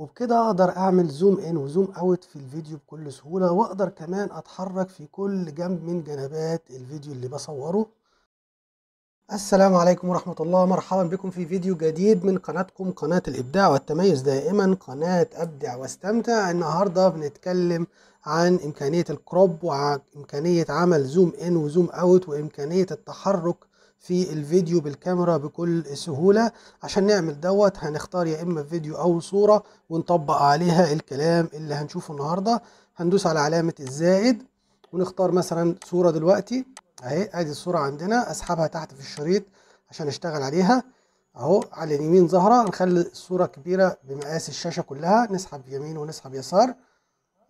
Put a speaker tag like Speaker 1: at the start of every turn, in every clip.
Speaker 1: وبكده اقدر اعمل زوم ان وزوم اوت في الفيديو بكل سهولة واقدر كمان اتحرك في كل جنب من جنبات الفيديو اللي بصوره السلام عليكم ورحمة الله مرحبا بكم في فيديو جديد من قناتكم قناة الابداع والتميز دائما قناة ابدع واستمتع النهاردة بنتكلم عن امكانية الكروب وامكانية عمل زوم ان وزوم اوت وامكانية التحرك في الفيديو بالكاميرا بكل سهولة عشان نعمل دوت هنختار يا إما فيديو أو صورة ونطبق عليها الكلام اللي هنشوفه النهاردة هندوس على علامة الزائد ونختار مثلا صورة دلوقتي أهي أدي الصورة عندنا أسحبها تحت في الشريط عشان أشتغل عليها أهو على اليمين ظاهرة نخلي الصورة كبيرة بمقاس الشاشة كلها نسحب يمين ونسحب يسار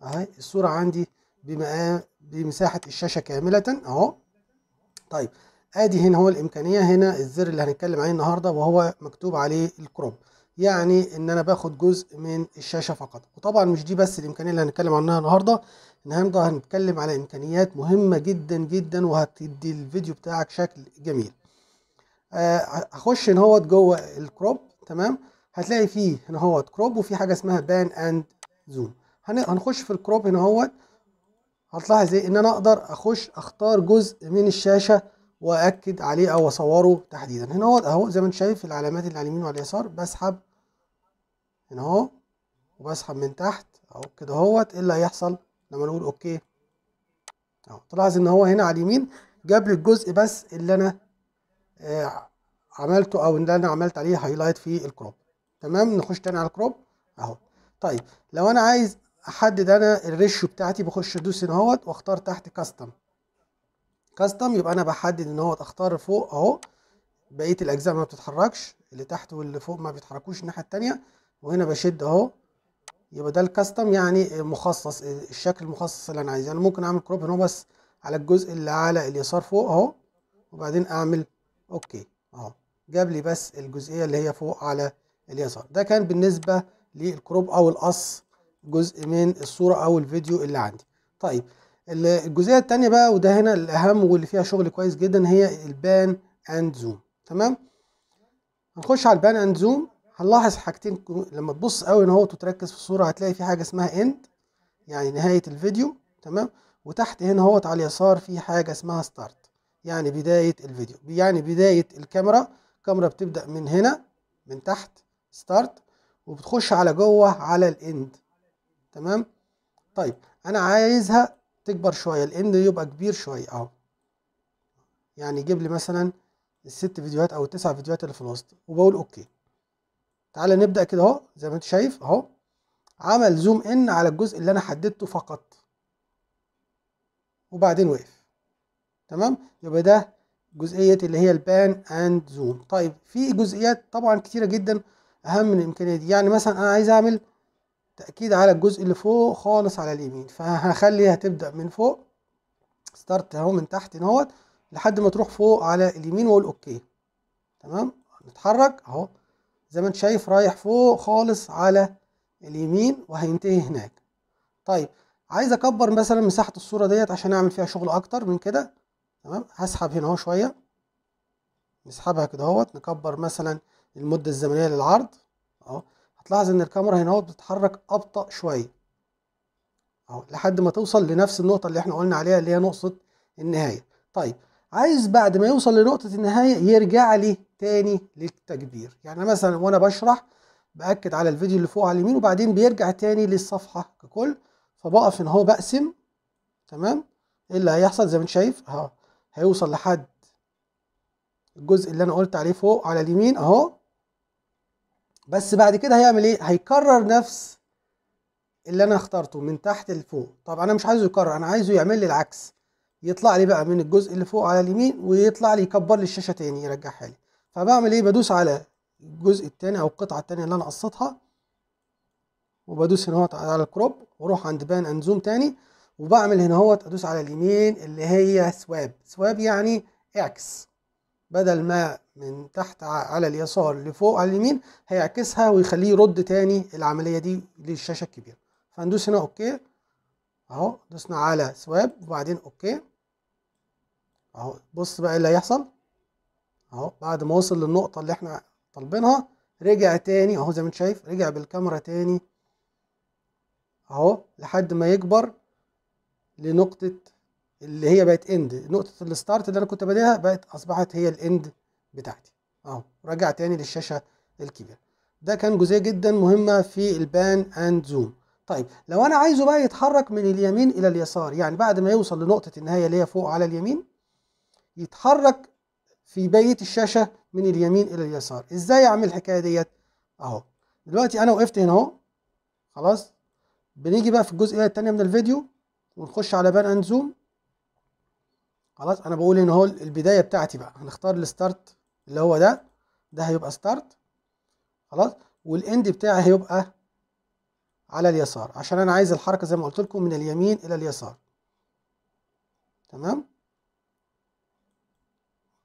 Speaker 1: أهي الصورة عندي بمقا... بمساحة الشاشة كاملة أهو طيب ادي هنا هو الامكانيه هنا الزر اللي هنتكلم عليه النهارده وهو مكتوب عليه الكروب يعني ان انا باخد جزء من الشاشه فقط وطبعا مش دي بس الامكانيه اللي هنتكلم عنها النهارده النهارده هنتكلم على امكانيات مهمه جدا جدا وهتدي الفيديو بتاعك شكل جميل اخش آه، هخش هنا هوت جوه الكروب تمام هتلاقي فيه هنا هوت كروب وفي حاجه اسمها بان اند زوم هنخش في الكروب هنا هوت هتلاحظ ايه ان انا اقدر اخش اختار جزء من الشاشه واكد عليه او اصوره تحديدا هنا اهو اهو زي ما انت شايف العلامات اللي على اليمين وعلى اليسار بسحب هنا اهو وبسحب من تحت اهو كده اهوت ايه اللي هيحصل لما نقول اوكي اهو تلاحظ ان هو هنا على اليمين جاب لي الجزء بس اللي انا آه عملته او اللي انا عملت عليه هايلايت في الكروب تمام نخش تاني على الكروب اهو طيب لو انا عايز احدد انا الريشيو بتاعتي بخش ادوس هنا اهوت واختار تحت كاستم كاستم يبقى انا بحدد ان هو اختار فوق اهو بقيه الاجزاء ما بتتحركش اللي تحت واللي فوق ما بيتحركوش الناحيه الثانيه وهنا بشد اهو يبقى ده الكاستم يعني مخصص الشكل المخصص اللي انا عايزه يعني ممكن اعمل كروب هنا بس على الجزء اللي على اليسار فوق اهو وبعدين اعمل اوكي اهو جاب لي بس الجزئيه اللي هي فوق على اليسار ده كان بالنسبه للكروب او القص جزء من الصوره او الفيديو اللي عندي طيب الجزئيه الثانيه بقى وده هنا الاهم واللي فيها شغل كويس جدا هي البان اند زوم تمام هنخش على البان اند زوم هنلاحظ حاجتين لما تبص قوي ان هو تركز في الصوره هتلاقي في حاجه اسمها اند يعني نهايه الفيديو تمام وتحت هنا اهوت على اليسار في حاجه اسمها ستارت يعني بدايه الفيديو يعني بدايه الكاميرا الكاميرا بتبدا من هنا من تحت ستارت وبتخش على جوه على الاند تمام طيب انا عايزها تكبر شويه الان يبقى كبير شويه اهو يعني يجيب لي مثلا الست فيديوهات او التسع فيديوهات اللي في الوسط وبقول اوكي تعالى نبدا كده اهو زي ما انت شايف اهو عمل زوم ان على الجزء اللي انا حددته فقط وبعدين وقف تمام يبقى ده جزئيه اللي هي البان اند زوم طيب في جزئيات طبعا كتيره جدا اهم من الامكانيه دي يعني مثلا انا عايز اعمل تأكيد على الجزء اللي فوق خالص على اليمين فهخلي هتبدأ من فوق ستارت اهو من تحت نوت لحد ما تروح فوق على اليمين واقول اوكي تمام نتحرك اهو زي ما انت شايف رايح فوق خالص على اليمين وهينتهي هناك طيب عايز اكبر مثلا مساحه الصوره ديت عشان اعمل فيها شغل اكتر من كده تمام هسحب هنا اهو شويه نسحبها كده اهوت نكبر مثلا المده الزمنيه للعرض اهو هتلاحظ ان الكاميرا هنا بتتحرك ابطا شويه اهو لحد ما توصل لنفس النقطه اللي احنا قلنا عليها اللي هي نقطه النهايه طيب عايز بعد ما يوصل لنقطه النهايه يرجع لي تاني للتكبير يعني مثلا وانا بشرح باكد على الفيديو اللي فوق على اليمين وبعدين بيرجع تاني للصفحه ككل فبقف ان هو بقسم تمام ايه اللي هيحصل زي ما انت شايف اهو هيوصل لحد الجزء اللي انا قلت عليه فوق على اليمين اهو بس بعد كده هيعمل ايه هيكرر نفس اللي انا اخترته من تحت لفوق طب انا مش عايزه يكرر انا عايزه يعمل لي العكس يطلع لي بقى من الجزء اللي فوق على اليمين ويطلع لي يكبر لي الشاشه تاني يرجعها لي فبعمل ايه بدوس على الجزء التاني او القطعه التانيه اللي انا قصيتها وبدوس هنا على الكروب واروح عند بان اند زوم تاني وبعمل هنا اهوت ادوس على اليمين اللي هي سواب سواب يعني اكس بدل ما من تحت على اليسار لفوق على اليمين هيعكسها ويخليه يرد تاني العمليه دي للشاشه الكبيره فندوس هنا اوكي اهو دوسنا على سواب وبعدين اوكي اهو بص بقى إيه اللي هيحصل اهو بعد ما وصل للنقطه اللي احنا طالبينها رجع تاني اهو زي ما انت شايف رجع بالكاميرا تاني اهو لحد ما يكبر لنقطه اللي هي بقت اند نقطه الستارت اللي انا كنت بادئها بقت اصبحت هي الاند بتاعتي اهو راجع تاني للشاشه الكبيره ده كان جزئيه جدا مهمه في البان اند زوم طيب لو انا عايزه بقى يتحرك من اليمين الى اليسار يعني بعد ما يوصل لنقطه النهايه اللي هي فوق على اليمين يتحرك في بقيه الشاشه من اليمين الى اليسار ازاي اعمل الحكايه ديت اهو دلوقتي انا وقفت هنا اهو خلاص بنيجي بقى في الجزئيه الثانيه من الفيديو ونخش على بان اند زوم خلاص انا بقول ان هو البدايه بتاعتي بقى هنختار الستارت اللي هو ده ده هيبقى ستارت خلاص والاند بتاعي هيبقى على اليسار عشان انا عايز الحركه زي ما قلت لكم من اليمين الى اليسار تمام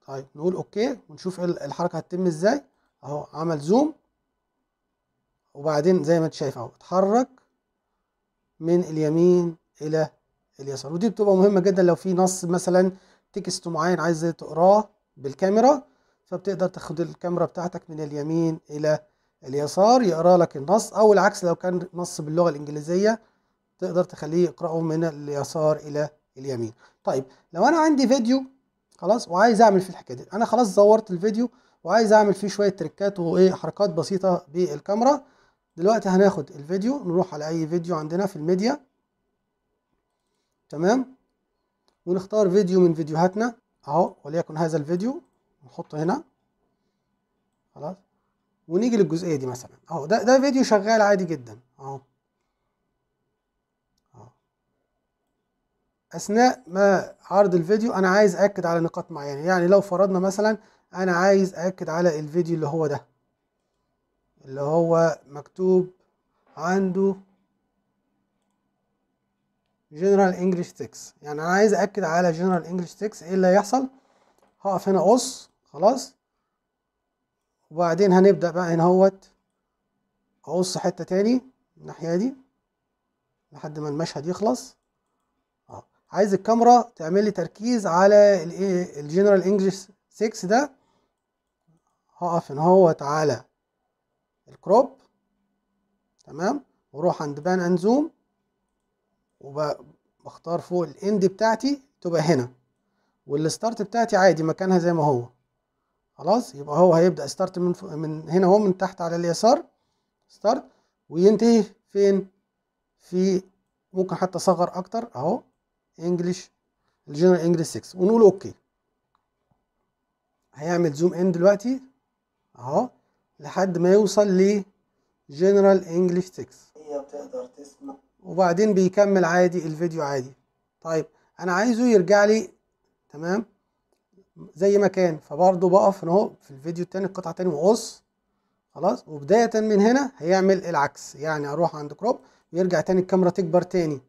Speaker 1: طيب نقول اوكي ونشوف الحركه هتتم ازاي اهو عمل زوم وبعدين زي ما انت شايف اهو اتحرك من اليمين الى اليسار ودي بتبقى مهمه جدا لو في نص مثلا تكست معين عايز تقراه بالكاميرا فبتقدر تاخد الكاميرا بتاعتك من اليمين الى اليسار يقرا لك النص او العكس لو كان نص باللغه الانجليزيه تقدر تخليه يقراه من اليسار الى اليمين طيب لو انا عندي فيديو خلاص وعايز اعمل فيه الحكايه دي انا خلاص زورت الفيديو وعايز اعمل فيه شويه تريكات وايه حركات بسيطه بالكاميرا دلوقتي هناخد الفيديو نروح على اي فيديو عندنا في الميديا تمام ونختار فيديو من فيديوهاتنا اهو وليكن هذا الفيديو نحطه هنا خلاص ونيجي للجزئيه دي مثلا اهو ده ده فيديو شغال عادي جدا اهو اثناء ما عرض الفيديو انا عايز اكد على نقاط معينه يعني لو فرضنا مثلا انا عايز اكد على الفيديو اللي هو ده اللي هو مكتوب عنده جنرال انجلش تكس يعني انا عايز اكد على جنرال انجلش تكس ايه اللي هيحصل هقف هنا قص خلاص وبعدين هنبدا بقى هنا اهوت اقص حته تاني الناحيه دي لحد ما المشهد يخلص اهو عايز الكاميرا تعمل لي تركيز على الايه الجنرال انجلش 6 ده هقف هنا اهوت على الكروب تمام واروح عند بان اند زوم وبختار فوق الاند بتاعتي تبقى هنا والستارت بتاعتي عادي مكانها زي ما هو خلاص يبقى هو هيبدا ستارت من من هنا اهو من تحت على اليسار ستارت وينتهي فين في ممكن حتى اصغر اكتر اهو انجلش الجنرال انجلش 6 ونقول اوكي هيعمل زوم ان دلوقتي اهو لحد ما يوصل لجنرال انجلش 6 هي بتقدر تسمع وبعدين بيكمل عادي الفيديو عادي طيب انا عايزه يرجع لي تمام زي ما كان فبرضه بقف اهو في الفيديو التاني القطعه تاني واقص خلاص وبدايه من هنا هيعمل العكس يعني اروح عند كروب ويرجع تاني الكاميرا تكبر تاني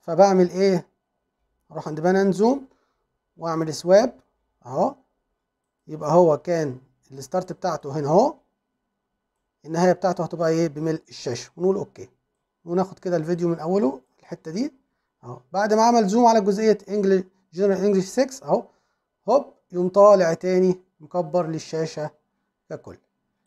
Speaker 1: فبعمل ايه اروح عند بانان زوم واعمل سواب اهو يبقى هو كان الستارت بتاعته هنا اهو النهايه بتاعته هتبقى ايه بملء الشاشه ونقول اوكي وناخد كده الفيديو من اوله الحته دي اهو بعد ما عمل زوم على جزئيه انجلش جنرال انجلش 6 اهو هوب يقوم طالع تاني مكبر للشاشه ككل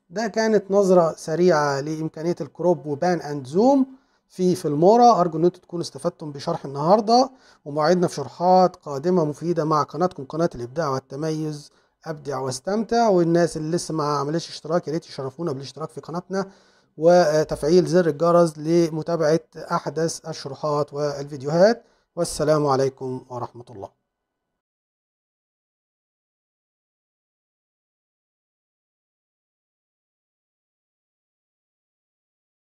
Speaker 1: ده كانت نظره سريعه لامكانيه الكروب وبان اند زوم في فيلمورا ارجو ان انتم تكونوا استفدتم بشرح النهارده وموعدنا في شرحات قادمه مفيده مع قناتكم قناه الابداع والتميز ابدع واستمتع والناس اللي لسه ما عملتش اشتراك يا ريت يشرفونا بالاشتراك في قناتنا وتفعيل زر الجرس لمتابعة أحدث الشروحات والفيديوهات والسلام عليكم ورحمة الله